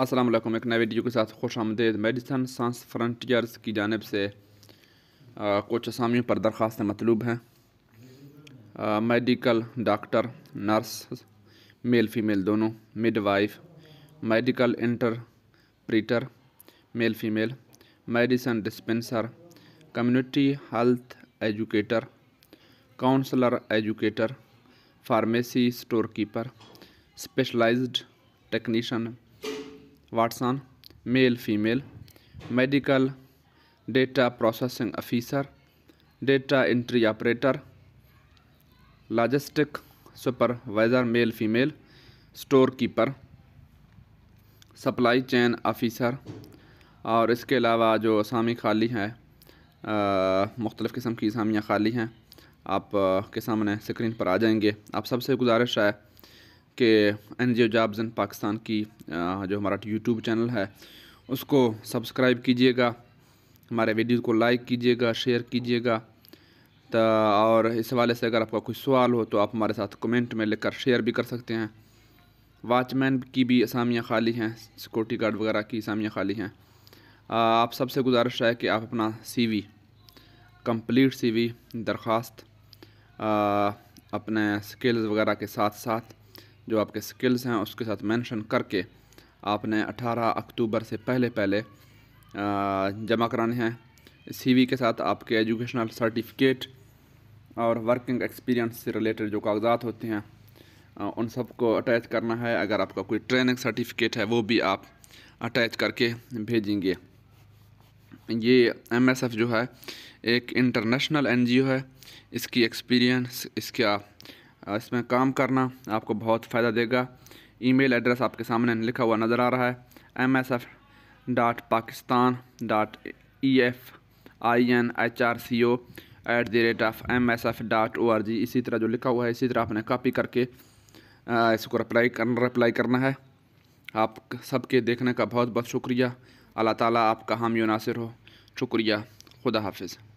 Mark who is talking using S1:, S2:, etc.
S1: अस्सलाम वालेकुम एक नए वीडियो के साथ खुश आमदेद मेडिसन सांस फ्रंटियर्स की जानब से आ, कुछ असामियों पर दरख्वास्त मतलूब हैं medical doctor nurse male female दोनों midwife medical interpreter male female medicine dispenser community health educator counsellor educator pharmacy storekeeper specialised technician WATSAN male female medical data processing officer data entry operator logistic supervisor male female storekeeper supply chain officer और इसके अलावा जो असामी खाली हैं मुख्तलिफ़ किस्म की असामियाँ खाली हैं आप के सामने स्क्रीन पर आ जाएंगे आप सबसे गुजारिश है कि N G O jobs in Pakistan की जो हमारा यूट्यूब चैनल है उसको सब्सक्राइब कीजिएगा हमारे वीडियो को लाइक कीजिएगा शेयर कीजिएगा तो और इस हवाले से अगर आपका कोई सवाल हो तो आप हमारे साथ कमेंट में लिखकर शेयर भी कर सकते हैं वाचमैन की भी असामियाँ खाली हैं सिक्योरिटी गार्ड वगैरह की असामियाँ खाली हैं आप सबसे गुजारिश है कि आप अपना सीवी कंप्लीट सीवी दरख्वास्त अपने स्किल्स वगैरह के साथ साथ जो आपके स्किल्स हैं उसके साथ मेंशन करके आपने 18 अक्टूबर से पहले पहले जमा कराने हैं सीवी के साथ आपके एजुकेशनल सर्टिफिकेट और वर्किंग एक्सपीरियंस से रिलेटेड जो कागजात होते हैं उन सब को अटैच करना है अगर आपका कोई ट्रेनिंग सर्टिफिकेट है वो भी आप अटैच करके भेजेंगे ये एम जो है एक इंटरनेशनल एन है इसकी एक्सपीरियंस इसका इसमें काम करना आपको बहुत फ़ायदा देगा ईमेल एड्रेस आपके सामने लिखा हुआ नज़र आ रहा है M S F dot Pakistan dot E F I N H R C O at the rate of M S F dot O R G इसी तरह जो लिखा हुआ है इसी तरह आपने कॉपी करके इसको रिप्लाई कर रिप्लाई करना है आप सबके देखने का बहुत बहुत शुक्रिया अल्लाह ताला आपका हामी नासिर हो शुक्रिया खुदा हाफिज़